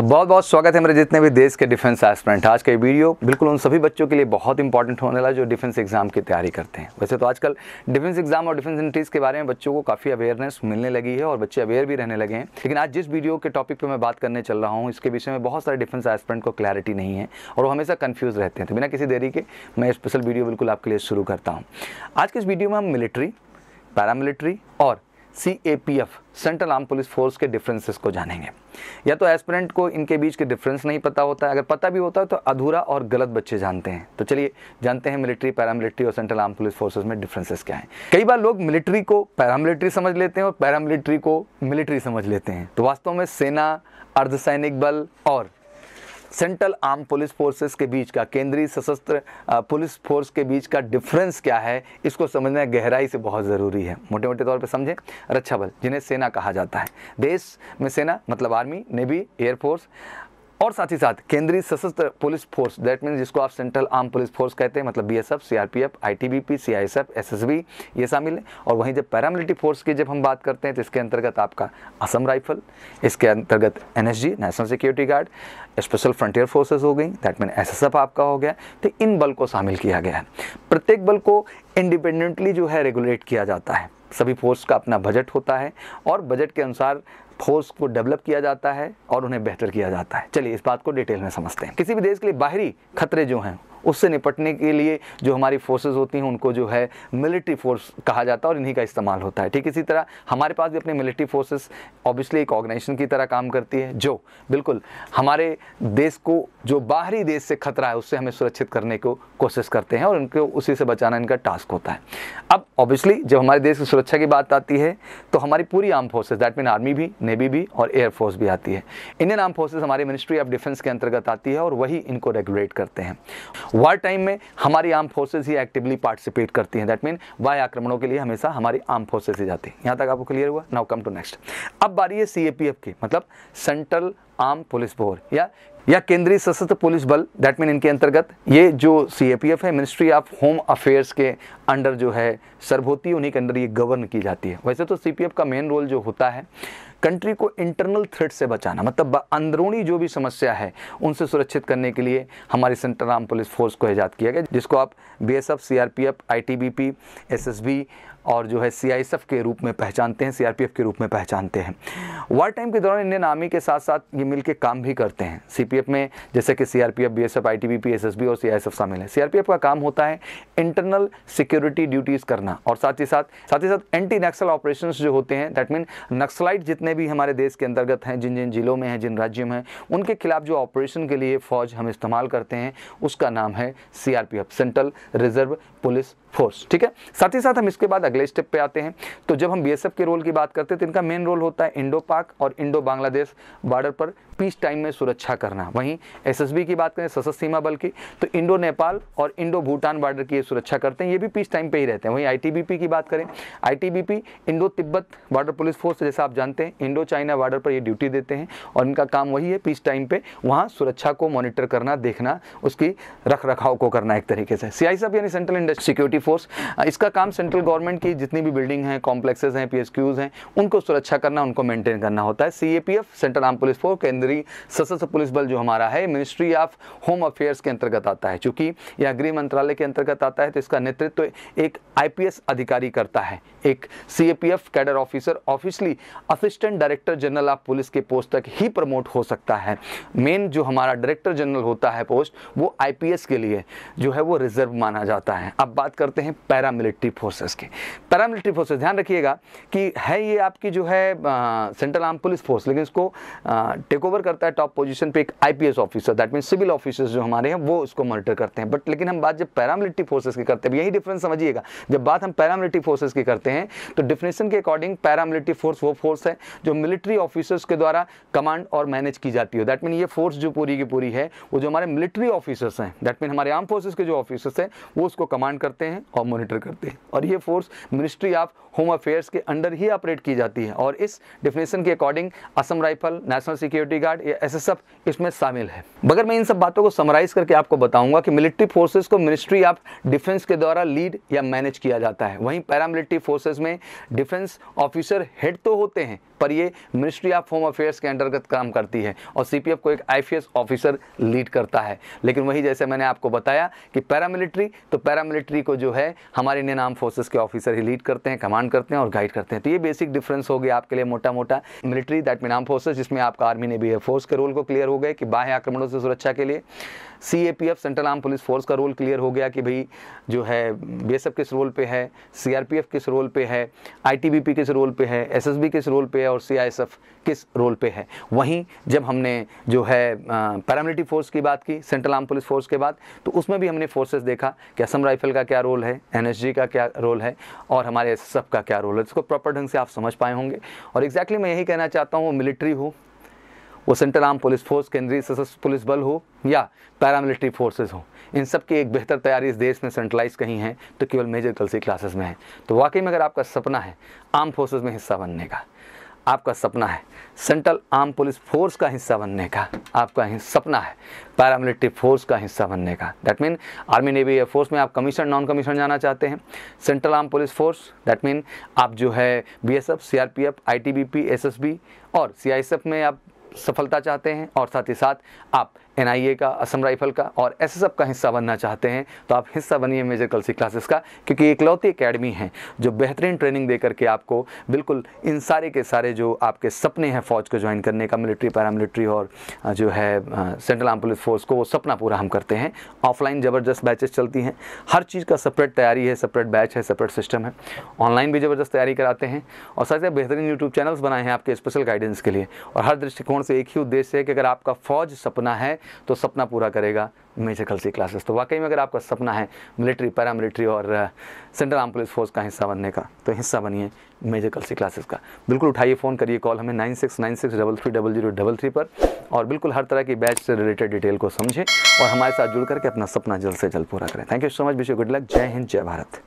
तो बहुत बहुत स्वागत है मेरे जितने भी देश के डिफेंस एस्पिरेंट आज का ये वीडियो बिल्कुल उन सभी बच्चों के लिए बहुत इंपॉर्टेंट होने वाला जो डिफेंस एग्जाम की तैयारी करते हैं वैसे तो आजकल डिफेंस एग्जाम और डिफेंस इंट्रीज़ के बारे में बच्चों को काफ़ी अवेयरनेस मिलने लगी है और बच्चे अवेयर भी रहने लगे हैं लेकिन आज जिस वीडियो के टॉपिक पर मैं बात करने चल रहा हूँ इसके विषय में बहुत सारे डिफेंस एस्पिरेंट को क्लैरिटी नहीं है और वो हमेशा कन्फ्यूज़ रहते हैं तो बिना किसी देरी के मैं स्पेशल वीडियो बिल्कुल आपके लिए शुरू करता हूँ आज के इस वीडियो में हम मिलिट्री पैरामिलिट्री और C A P F central arm police force के डिफरेंसेस को जानेंगे या तो एस्परेंट को इनके बीच के डिफरेंस नहीं पता होता है अगर पता भी होता है तो अधूरा और गलत बच्चे जानते हैं तो चलिए जानते हैं मिलिट्री पैरामिलिट्री और सेंट्रल आर्म पुलिस फोर्सेज में डिफरेंसेस क्या हैं कई बार लोग मिलिट्री को पैरामिलिट्री समझ लेते हैं और पैरामिलिट्री को मिलिट्री समझ लेते हैं तो वास्तव में सेना अर्धसैनिक बल और सेंट्रल आर्म पुलिस फोर्सेस के बीच का केंद्रीय सशस्त्र पुलिस फोर्स के बीच का डिफरेंस क्या है इसको समझना गहराई से बहुत ज़रूरी है मोटे मोटे तौर पर समझें रक्षा बल जिन्हें सेना कहा जाता है देश में सेना मतलब आर्मी नेवी एयरफोर्स और साथ ही साथ केंद्रीय सशस्त्र पुलिस फोर्स दैट मीन जिसको आप सेंट्रल आर्म पुलिस फोर्स कहते हैं मतलब BSF CRPF ITBP CISF SSB ये शामिल है और वहीं जब पैरामिलिट्री फोर्स की जब हम बात करते हैं तो इसके अंतर्गत आपका असम राइफल इसके अंतर्गत NSG national security guard special frontier forces हो गई दैट मीन एस आपका हो गया तो इन बल को शामिल किया गया है प्रत्येक बल को इंडिपेंडेंटली जो है रेगुलेट किया जाता है सभी फोर्स का अपना बजट होता है और बजट के अनुसार फोर्स को डेवलप किया जाता है और उन्हें बेहतर किया जाता है चलिए इस बात को डिटेल में समझते हैं किसी भी देश के लिए बाहरी खतरे जो हैं उससे निपटने के लिए जो हमारी फोर्सेज होती हैं उनको जो है मिलिट्री फोर्स कहा जाता है और इन्हीं का इस्तेमाल होता है ठीक इसी तरह हमारे पास भी अपने मिलिट्री फोर्सेस ऑब्वियसली एक ऑर्गेनाइजेशन की तरह काम करती है जो बिल्कुल हमारे देश को जो बाहरी देश से खतरा है उससे हमें सुरक्षित करने को कोशिश करते हैं और उनको उसी से बचाना इनका टास्क होता है अब ऑब्वियसली जब हमारे देश की सुरक्षा की बात आती है तो हमारी पूरी arm forces that mean army भी नेवी भी और एयरफोर्स भी आती है इंडियन आर्म फोर्सेज हमारे मिनिस्ट्री ऑफ डिफेंस के अंतर्गत आती है और वही इनको रेगुलेट करते हैं वार टाइम में हमारी आर्म फोर्सेज ही एक्टिवली पार्टिसिपेट करती हैं दैट मीन वाय आक्रमणों के लिए हमेशा हमारी आर्म फोर्सेज ही जाती है यहाँ तक आपको क्लियर हुआ नाउ कम टू नेक्स्ट अब बारी है सी की मतलब सेंट्रल आर्म पुलिस बोर या या केंद्रीय सशस्त्र पुलिस बल दैट मीन इनके अंतर्गत ये जो सी है मिनिस्ट्री ऑफ होम अफेयर्स के अंडर जो है सर्वोती उन्हीं के अंदर ये गवर्न की जाती है वैसे तो सी का मेन रोल जो होता है कंट्री को इंटरनल थ्रेट से बचाना मतलब अंदरूनी जो भी समस्या है उनसे सुरक्षित करने के लिए हमारी सेंट्रल आर्म पुलिस फोर्स को ऐजाद किया गया जिसको आप B S F C R P F I T B P S S B और जो है सी के रूप में पहचानते हैं सी के रूप में पहचानते हैं वार टाइम के दौरान इंडियन आर्मी के साथ साथ ये मिलकर काम भी करते हैं सी में जैसे कि सीआरपीएफ बीएसएफ आईटीबीपी बी और सी शामिल है सी का काम होता है इंटरनल सिक्योरिटी ड्यूटीज़ करना और साथ ही साथ साथ ही साथ एंटी नक्सल ऑपरेशन जो होते हैं दैट मीन नक्सलाइट जितने भी हमारे देश के अंतर्गत हैं जिन जिन जिलों में हैं जिन राज्यों में उनके खिलाफ जो ऑपरेशन के लिए फ़ौज हम इस्तेमाल करते हैं उसका नाम है C central reserve police force ठीक है साथ ही साथ हम इसके बाद अगले स्टेप पे आते हैं तो जब हम बीएसएफ के रोल की बात करते हैं तो इनका मेन रोल होता है इंडो पाक और इंडो बांग्लादेश बॉर्डर पर पीस टाइम में सुरक्षा करना वहीं एसएसबी की बात करें सशस्त्र सीमा बल की तो इंडो नेपाल और इंडो भूटान बॉर्डर की ये सुरक्षा करते हैं ये भी पीस टाइम पर ही रहते हैं वहीं आई की बात करें I Indo Tibet border police force जैसा आप जानते हैं इंडो चाइना बॉर्डर पर ये ड्यूटी देते हैं और इनका काम वही है पीस टाइम पर वहाँ सुरक्षा को मॉनिटर करना देखना उसकी रख को करना एक तरीके से सी साहब यानी central industrial security security force इसका काम सेंट्रल गवर्नमेंट की जितनी भी बिल्डिंग हैं कॉम्प्लेक्सेज हैं पी हैं उनको सुरक्षा करना उनको मेंटेन करना होता है C central arm police force केंद्रीय सशस्त्र पुलिस बल जो हमारा है मिनिस्ट्री ऑफ होम अफेयर्स के अंतर्गत आता है चूंकि यह गृह मंत्रालय के अंतर्गत आता है तो इसका नेतृत्व तो एक आई अधिकारी करता है एक CAPF cadre officer officially assistant director general of police के पोस्ट तक ही प्रमोट हो सकता है मेन जो हमारा डायरेक्टर जनरल होता है पोस्ट वो आईपीएस के लिए जो है वो रिजर्व माना जाता है अब बात करते हैं पैरामिलिट्री फोर्सेस की पैरामिलिट्री फोर्सेस ध्यान रखिएगा कि है ये आपकी जो है सेंट्रल आर्म पुलिस फोर्स लेकिन इसको टेक ओवर करता है टॉप पोजिशन पर एक IPS officer that mean civil officer जो हमारे हैं वो उसको मॉनिटर करते हैं बट लेकिन हम बात जब पैरामिलिट्री फोर्सेज की करते हैं यही डिफरेंस समझिएगा जब बात हम पैरामिलिट्री फोर्सेज की करते हैं करते हैं तो डिफिनेशन के अकॉर्डिंग पैरामिलिट्री फोर्स वो फोर्स है जो मिलिट्री ऑफिसर्स के द्वारा कमांड और मैनेज की जाती है दैट मीन ये फोर्स जो पूरी की पूरी है वो जो हमारे मिलिट्री ऑफिसर्स हैं दैट मीन हमारे आर्म फोर्सेज के जो ऑफिसर्स हैं वो उसको कमांड करते हैं और मोनिटर करते हैं और ये force ministry of home affairs के अंडर ही ऑपरेट की जाती है और इस डिफिनेशन के according Assam rifle national security guard या एस इसमें शामिल है मगर मैं इन सब बातों को समराइज करके आपको बताऊंगा कि मिलिट्री फोर्सेज को मिनिस्ट्री ऑफ डिफेंस के द्वारा लीड या मैनेज किया जाता है वहीं पैरामिलिट्री फोर्स फोर्सेज में डिफेंस ऑफिसर हेड तो होते हैं पर ये मिनिस्ट्री ऑफ होम अफेयर्स के अंतर्गत काम करती है और सीपीएफ को एक आईपीएस ऑफिसर लीड करता है लेकिन वही जैसे मैंने आपको बताया कि पैरामिलिट्री तो पैरामिलिट्री को जो है हमारे इंडियन आर्म फोर्सेज के ऑफिसर ही लीड करते हैं कमांड करते हैं और गाइड करते हैं तो ये बेसिक डिफरेंस हो गया आपके लिए मोटा मोटा military that mean arm forces जिसमें आपका आर्मी ने भी फोर्स के रोल को क्लियर हो गए कि बाह्य आक्रमणों से सुरक्षा के लिए CAPF central arm police force का रोल क्लियर हो गया कि भाई जो है बी किस रोल पे है सीआरपीएफ किस रोल पे है आईटीबीपी किस रोल पे है एसएसबी किस रोल पे है और सीआईएसएफ किस रोल पे है वहीं जब हमने जो है पैरामिलिट्री फोर्स की बात की सेंट्रल आर्म पुलिस फोर्स के बाद तो उसमें भी हमने फोर्सेस देखा कि असम राइफल का क्या रोल है एन का क्या रोल है और हमारे एस का क्या रोल है इसको प्रॉपर ढंग से आप समझ पाए होंगे और एग्जैक्टली exactly मैं यही कहना चाहता हूँ मिलिट्री हो वो सेंट्रल आर्म पुलिस फोर्स केंद्रीय सशस्त्र पुलिस बल हो या पैरामिलिट्री फोर्सेज हो इन सब की एक बेहतर तैयारी इस देश में सेंट्रलाइज कहीं है तो केवल मेजर कलसी क्लासेस में है तो वाकई में अगर आपका सपना है आर्म फोर्सेज में हिस्सा बनने का आपका सपना है सेंट्रल आर्म पुलिस फोर्स का हिस्सा बनने का आपका सपना है पैरामिलिट्री फोर्स का हिस्सा बनने का that mean army navy air force में आप कमीशन नॉन कमीशन जाना चाहते हैं central arm police force that mean आप जो है बीएसएफ सीआरपीएफ आईटीबीपी एसएसबी और सीआईएसएफ में आप सफलता चाहते हैं और साथ ही साथ आप एन का असम राइफल का और एस का हिस्सा बनना चाहते हैं तो आप हिस्सा बनिए मेजर कल्सी क्लासेस का क्योंकि इकलौती अकेडमी है जो बेहतरीन ट्रेनिंग दे करके आपको बिल्कुल इन सारे के सारे जो आपके सपने हैं फ़ौज को ज्वाइन करने का मिलिट्री पैरामिलिट्री और जो है सेंट्रल आर्म पुलिस फोर्स को वो सपना पूरा हम करते हैं ऑफलाइन ज़बरदस्त बैचेस चलती हैं हर चीज़ का सेपरेट तैयारी है सेपरेट बैच है सेपरेट सिस्टम है ऑनलाइन भी ज़बरदस्त तैयारी कराते हैं और साथ ही बेहतरीन यूट्यूब चैनल्स बनाए हैं आपके स्पेशल गाइडेंस के लिए और हर दृष्टिकोण से एक ही उद्देश्य है कि अगर आपका फ़ौज सपना है तो सपना पूरा करेगा मेजर सी क्लासेस तो वाकई में अगर आपका सपना है मिलिट्री पैरा मिलिट्री और सेंट्रल आर्म पुलिस फोर्स का हिस्सा बनने का तो हिस्सा बनिए मेजर सी क्लासेस का बिल्कुल उठाइए फ़ोन करिए कॉल हमें nine six nine six double three double zero double three पर और बिल्कुल हर तरह की बैच से रिलेटेड डिटेल को समझें और हमारे साथ जुड़ करके अपना सपना जल्द से जल्द पूरा करें thank you so much wish good luck जय हिंद जय भारत